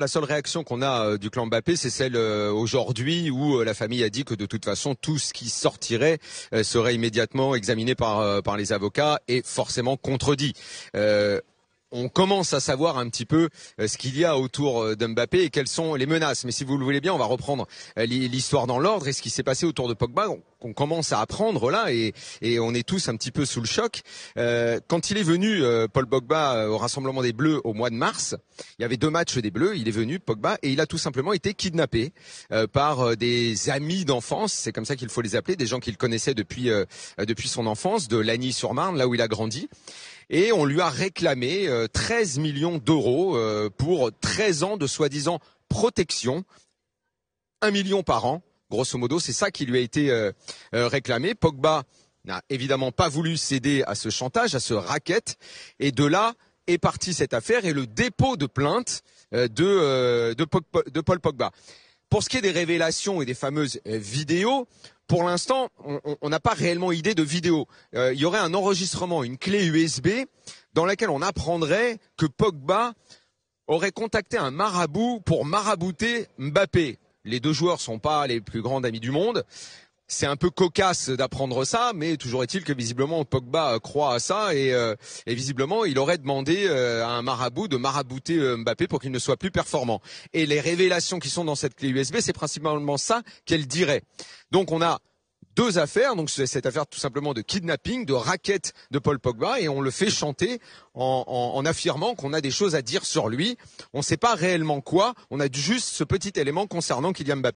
La seule réaction qu'on a euh, du clan Mbappé, c'est celle euh, aujourd'hui où euh, la famille a dit que de toute façon tout ce qui sortirait serait immédiatement examiné par par les avocats et forcément contredit on commence à savoir un petit peu euh, ce qu'il y a autour euh, d'Mbappé et quelles sont les menaces. Mais si vous le voulez bien, on va reprendre euh, l'histoire dans l'ordre et ce qui s'est passé autour de Pogba On commence à apprendre là et, on est tous un petit peu sous le choc. quand il est venu, Paul Pogba, au Rassemblement des Bleus au mois de mars, il y avait deux matchs des Bleus, il est venu, Pogba, et il a tout simplement été kidnappé par des amis d'enfance, c'est comme ça qu'il faut les appeler, des gens qu'il connaissait depuis, depuis son enfance, de Lagny-sur-Marne, là où il a grandi et on lui a réclamé 13 euh, millions d'euros euh, pour 13 ans de soi-disant protection, un million par an. Grosso modo, c'est ça qui lui a été euh, réclamé. Pogba n'a évidemment pas voulu céder à ce chantage, à ce racket, et de là est partie cette affaire et le dépôt de plainte de, de Paul Pogba. Pour ce qui est des révélations et des fameuses euh, vidéos, pour l'instant, on n'a pas réellement idée de vidéo. Euh, il y aurait un enregistrement, une clé USB, dans laquelle on apprendrait que Pogba aurait contacté un marabout pour marabouter Mbappé. Les deux joueurs ne sont pas les plus grands amis du monde c'est un peu cocasse d'apprendre ça, mais toujours est-il que visiblement Pogba croit à ça et, euh, visiblement il aurait demandé euh, à un marabout de marabouter euh, Mbappé pour qu'il ne soit plus performant. Et les révélations qui sont dans cette clé USB, c'est principalement ça qu'elle dirait. Donc on a deux affaires, donc cette affaire tout simplement de kidnapping, de raquette de Paul Pogba, et on le fait chanter en, en affirmant qu'on a des choses à dire sur lui. On ne sait pas réellement quoi, on a juste ce petit élément concernant Kylian Mbappé.